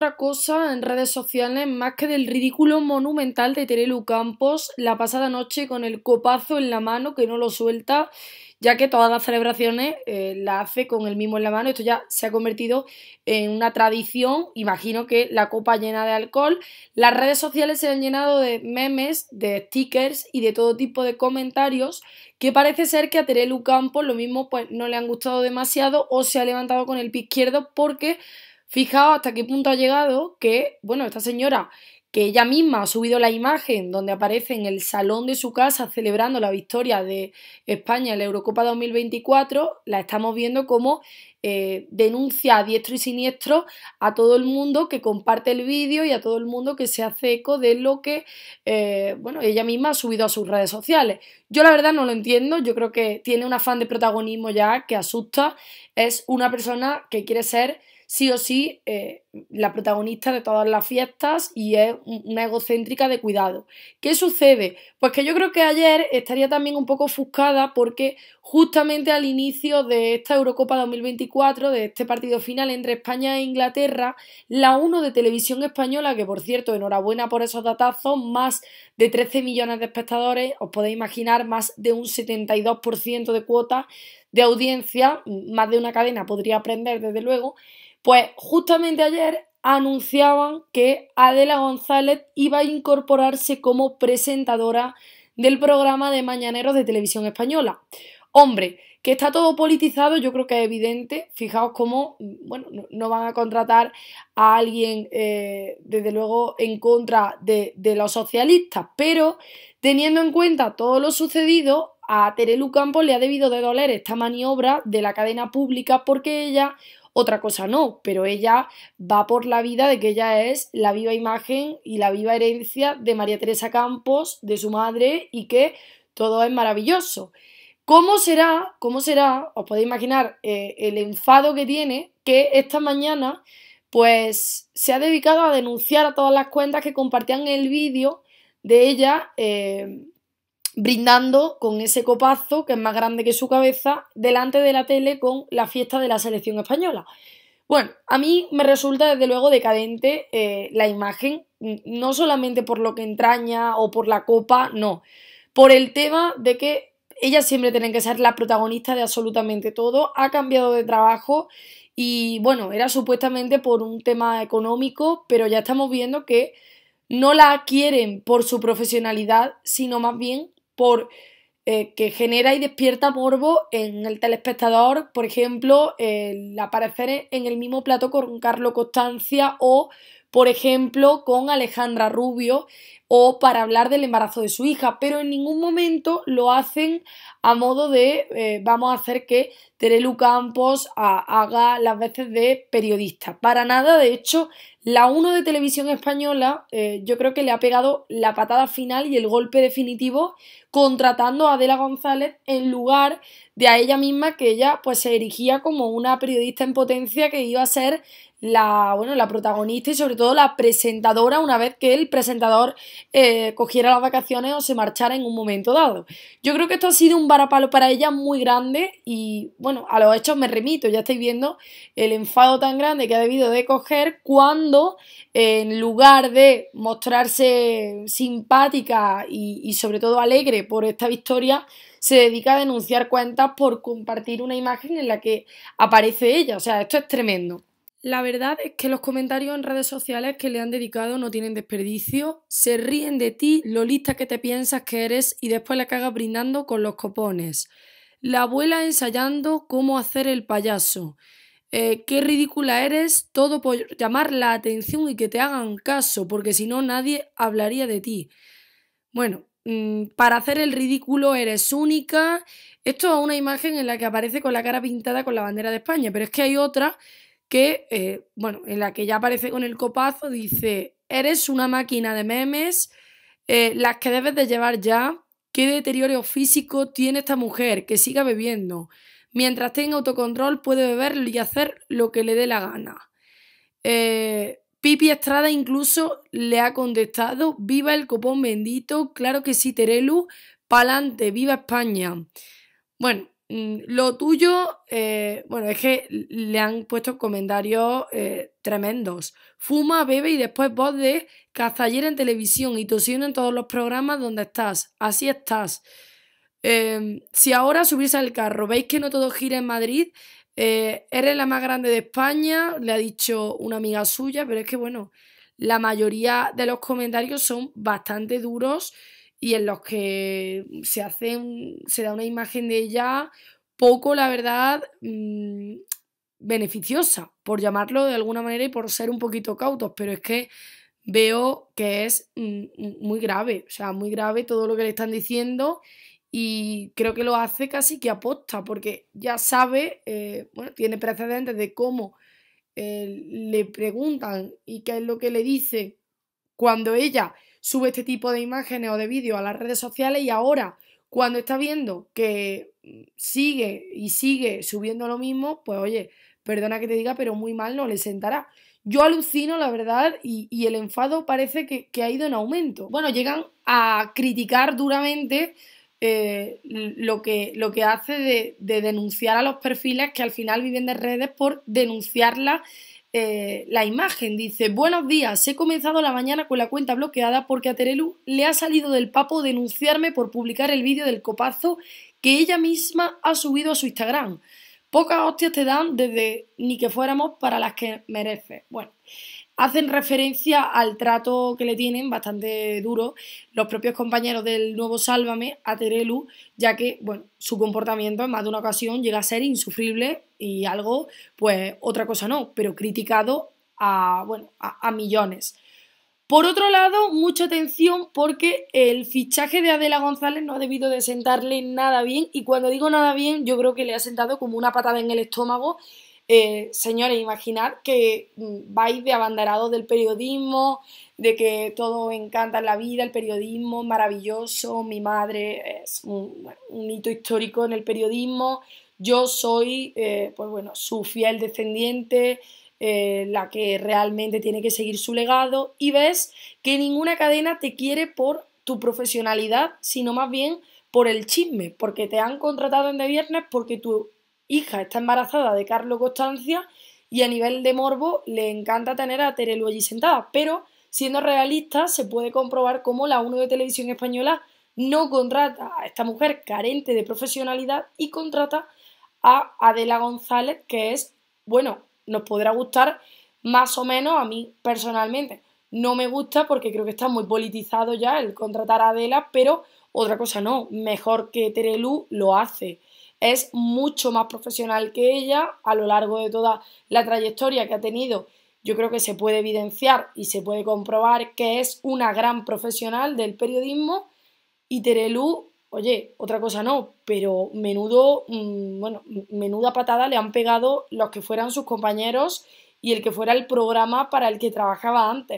otra cosa en redes sociales más que del ridículo monumental de Terelu Campos la pasada noche con el copazo en la mano que no lo suelta, ya que todas las celebraciones eh, la hace con el mismo en la mano. Esto ya se ha convertido en una tradición. Imagino que la copa llena de alcohol. Las redes sociales se han llenado de memes, de stickers y de todo tipo de comentarios que parece ser que a Terelu Campos lo mismo pues no le han gustado demasiado o se ha levantado con el pie izquierdo porque Fijaos hasta qué punto ha llegado que, bueno, esta señora que ella misma ha subido la imagen donde aparece en el salón de su casa celebrando la victoria de España en la Eurocopa 2024, la estamos viendo como eh, denuncia a diestro y siniestro a todo el mundo que comparte el vídeo y a todo el mundo que se hace eco de lo que eh, bueno, ella misma ha subido a sus redes sociales. Yo la verdad no lo entiendo, yo creo que tiene un afán de protagonismo ya que asusta, es una persona que quiere ser sí o sí eh, la protagonista de todas las fiestas y es una egocéntrica de cuidado. ¿Qué sucede? Pues que yo creo que ayer estaría también un poco ofuscada porque justamente al inicio de esta Eurocopa 2024, de este partido final entre España e Inglaterra, la 1 de televisión española, que por cierto, enhorabuena por esos datazos, más de 13 millones de espectadores, os podéis imaginar más de un 72% de cuota de audiencia, más de una cadena podría aprender desde luego, pues justamente ayer anunciaban que Adela González iba a incorporarse como presentadora del programa de Mañaneros de Televisión Española. Hombre, que está todo politizado, yo creo que es evidente. Fijaos cómo, bueno, no van a contratar a alguien, eh, desde luego, en contra de, de, los socialistas, pero teniendo en cuenta todo lo sucedido, a Terelu Campos le ha debido de doler esta maniobra de la cadena pública porque ella otra cosa no, pero ella va por la vida de que ella es la viva imagen y la viva herencia de María Teresa Campos, de su madre, y que todo es maravilloso. ¿Cómo será, cómo será, os podéis imaginar eh, el enfado que tiene que esta mañana pues se ha dedicado a denunciar a todas las cuentas que compartían el vídeo de ella eh, brindando con ese copazo que es más grande que su cabeza delante de la tele con la fiesta de la selección española. Bueno, a mí me resulta desde luego decadente eh, la imagen, no solamente por lo que entraña o por la copa, no, por el tema de que ellas siempre tienen que ser la protagonista de absolutamente todo, ha cambiado de trabajo y bueno, era supuestamente por un tema económico, pero ya estamos viendo que no la quieren por su profesionalidad, sino más bien por eh, que genera y despierta morbo en el telespectador, por ejemplo, el eh, aparecer en el mismo plato con Carlos Constancia o, por ejemplo, con Alejandra Rubio o para hablar del embarazo de su hija, pero en ningún momento lo hacen a modo de eh, vamos a hacer que Terelu Campos haga las veces de periodista. Para nada, de hecho, la 1 de televisión española eh, yo creo que le ha pegado la patada final y el golpe definitivo contratando a Adela González en lugar de a ella misma que ella pues se erigía como una periodista en potencia que iba a ser la, bueno, la protagonista y sobre todo la presentadora una vez que el presentador eh, cogiera las vacaciones o se marchara en un momento dado. Yo creo que esto ha sido un varapalo para ella muy grande y bueno, a los hechos me remito, ya estáis viendo el enfado tan grande que ha debido de coger cuando en lugar de mostrarse simpática y sobre todo alegre por esta victoria, se dedica a denunciar cuentas por compartir una imagen en la que aparece ella. O sea, esto es tremendo. La verdad es que los comentarios en redes sociales que le han dedicado no tienen desperdicio. Se ríen de ti, lo lista que te piensas que eres y después la cagas brindando con los copones. La abuela ensayando cómo hacer el payaso. Eh, qué ridícula eres, todo por llamar la atención y que te hagan caso, porque si no nadie hablaría de ti. Bueno, mm, para hacer el ridículo eres única. Esto es una imagen en la que aparece con la cara pintada con la bandera de España, pero es que hay otra que, eh, bueno, en la que ya aparece con el copazo, dice, eres una máquina de memes, eh, las que debes de llevar ya, qué deterioro físico tiene esta mujer, que siga bebiendo. Mientras tenga autocontrol puede beber y hacer lo que le dé la gana. Eh, Pipi Estrada incluso le ha contestado, viva el copón bendito, claro que sí, Terelu, pa'lante, viva España. Bueno, Mm, lo tuyo, eh, bueno, es que le han puesto comentarios eh, tremendos. Fuma, bebe y después vos de cazaller en televisión y tosiendo en todos los programas donde estás. Así estás. Em, si ahora subís al carro, veis que no todo gira en Madrid, eh, eres la más grande de España, le ha dicho una amiga suya, pero es que bueno, la mayoría de los comentarios son bastante duros y en los que se, hace se da una imagen de ella poco, la verdad, mm, beneficiosa, por llamarlo de alguna manera y por ser un poquito cautos, pero es que veo que es mm, mm, muy grave, o sea, muy grave todo lo que le están diciendo y creo que lo hace casi que aposta, porque ya sabe, eh, bueno, tiene precedentes de cómo eh, le preguntan y qué es lo que le dice cuando ella sube este tipo de imágenes o de vídeos a las redes sociales y ahora cuando está viendo que mm, sigue y sigue subiendo lo mismo, pues oye, perdona que te diga, pero muy mal no le sentará. Yo alucino, la verdad, y, el enfado parece que, que ha ido en aumento. Bueno, llegan a criticar duramente eh, lo, que, lo que hace de, denunciar a los perfiles que al final viven de redes por denunciarla eh, la imagen. Dice, buenos días, he comenzado la mañana con la cuenta bloqueada porque a Terelu le ha salido del papo denunciarme por publicar el vídeo del copazo que ella misma ha subido a su Instagram. Pocas hostias te dan desde ni que fuéramos para las que mereces. Bueno, hacen referencia al trato que le tienen, bastante duro, los propios compañeros del nuevo Sálvame a Terelu, ya que, bueno, su comportamiento en más de una ocasión llega a ser insufrible y algo, pues otra cosa no, pero criticado a, bueno, a millones. Por otro lado, mucha atención porque el fichaje de Adela González no ha debido de sentarle nada bien y cuando digo nada bien yo creo que le ha sentado como una patada en el estómago. Eh, señores, imaginad que mm, vais de abanderados del periodismo, de que todo encanta en la vida, el periodismo maravilloso, mi madre es un, hito histórico en el periodismo, yo soy, eh, pues bueno, su fiel descendiente, eh, la que realmente tiene que seguir su legado y ves que ninguna cadena te quiere por tu profesionalidad, sino más bien por el chisme, porque te han contratado en de viernes porque tu hija está embarazada de Carlos Constancia y a nivel de morbo le encanta tener a Terelu allí sentada, pero siendo realista se puede comprobar cómo la 1 de televisión española no contrata a esta mujer carente de profesionalidad y contrata a Adela González, que es, bueno, nos podrá gustar más o menos a mí personalmente. No me gusta porque creo que está muy politizado ya el contratar a Adela, pero otra cosa no, mejor que Terelu lo hace. Es mucho más profesional que ella a lo largo de toda la trayectoria que ha tenido. Yo creo que se puede evidenciar y se puede comprobar que es una gran profesional del periodismo y Terelu Oye, otra cosa no, pero menudo, mm, bueno, menuda patada le han pegado los que fueran sus compañeros y el que fuera el programa para el que trabajaba antes.